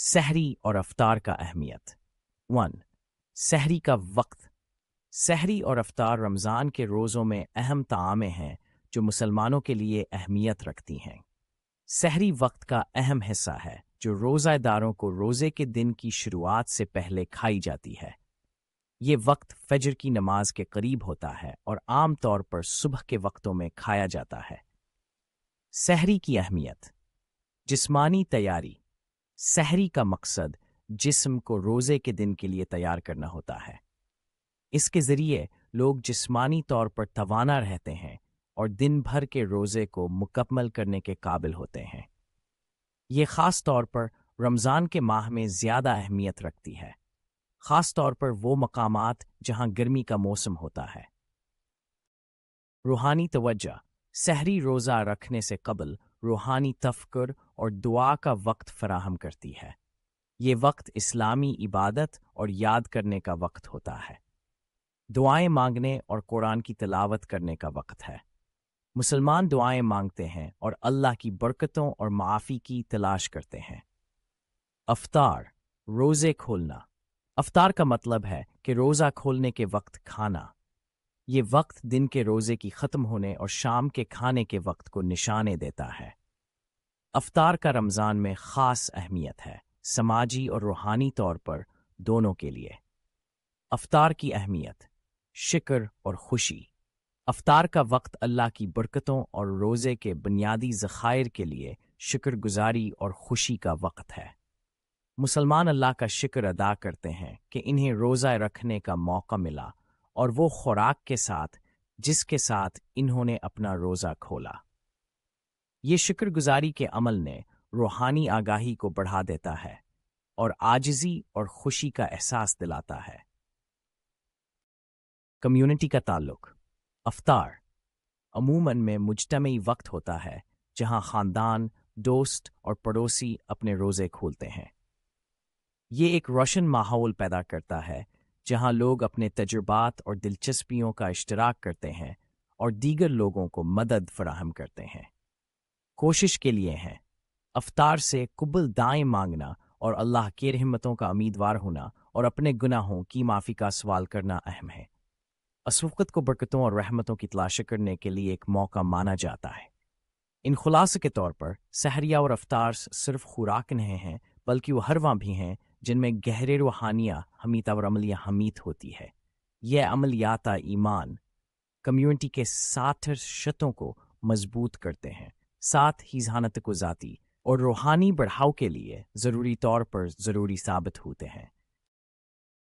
सहरी और अफ्तार का अहमियत वन सहरी का वक्त सहरी और अफ्तार रमज़ान के रोज़ों में अहम तामे हैं जो मुसलमानों के लिए अहमियत रखती हैं सहरी वक्त का अहम हिस्सा है जो रोज़ादारों को रोज़े के दिन की शुरुआत से पहले खाई जाती है ये वक्त फजर की नमाज के करीब होता है और आमतौर पर सुबह के वक्तों में खाया जाता है सहरी की अहमियत जिस्मानी तैयारी सहरी का मकसद जिस्म को रोज़े के दिन के लिए तैयार करना होता है इसके ज़रिए लोग जिस्मानी तौर पर तवाना रहते हैं और दिन भर के रोज़े को मुकम्मल करने के काबिल होते हैं ये ख़ास तौर पर रमज़ान के माह में ज़्यादा अहमियत रखती है ख़ास तौर पर वो मकामात जहां गर्मी का मौसम होता है रूहानी तवज्जा सहरी रोज़ा रखने से कबल रूहानी तफकर और दुआ का वक्त फराहम करती है ये वक्त इस्लामी इबादत और याद करने का वक्त होता है दुआएं मांगने और कुरान की तलावत करने का वक्त है मुसलमान दुआएं मांगते हैं और अल्लाह की बरकतों और माफ़ी की तलाश करते हैं अफ्तार रोज़े खोलना अफ्तार का मतलब है कि रोज़ा खोलने के वक्त खाना ये वक्त दिन के रोज़े की ख़त्म होने और शाम के खाने के वक्त को निशाने देता है अवतार का रमज़ान में ख़ास अहमियत है समाजी और रूहानी तौर पर दोनों के लिए अवतार की अहमियत शिक्र और खुशी अवतार का वक्त अल्लाह की बरकतों और रोज़े के बुनियादी ज़खायर के लिए शिक्रगुजारी और खुशी का वक्त है मुसलमान अल्लाह का शिक्र अदा करते हैं कि इन्हें रोज़ा रखने का मौका मिला और वो खुराक के साथ जिसके साथ इन्होंने अपना रोज़ा खोला ये शुक्रगुजारी के अमल ने रूहानी आगाही को बढ़ा देता है और आजजी और खुशी का एहसास दिलाता है कम्युनिटी का ताल्लुक अफ्तार अमूमन में मुजतमी वक्त होता है जहां खानदान दोस्त और पड़ोसी अपने रोज़े खोलते हैं ये एक रोशन माहौल पैदा करता है जहां लोग अपने तजुर्बात और दिलचस्पियों का इश्तराक करते हैं और दीगर लोगों को मदद फराहम करते हैं कोशिश के लिए हैं अवतार से कुबल दाएं मांगना और अल्लाह के रहमतों का उम्मीदवार होना और अपने गुनाहों की माफ़ी का सवाल करना अहम है असवकत को बरकतों और रहमतों की तलाश करने के लिए एक मौका माना जाता है इन खुलास के तौर पर सहरिया और अवतार सिर्फ खुराक नहीं हैं बल्कि वह हरवा भी हैं जिनमें गहरे रूहानिया हमीता और अमलिया हमीत होती है यह अमलियाता ईमान कम्युनिटी के साठ शतों को मजबूत करते हैं साथ ही जहानत को ज़ाती और रूहानी बढ़ाव के लिए ज़रूरी तौर पर ज़रूरी साबित होते हैं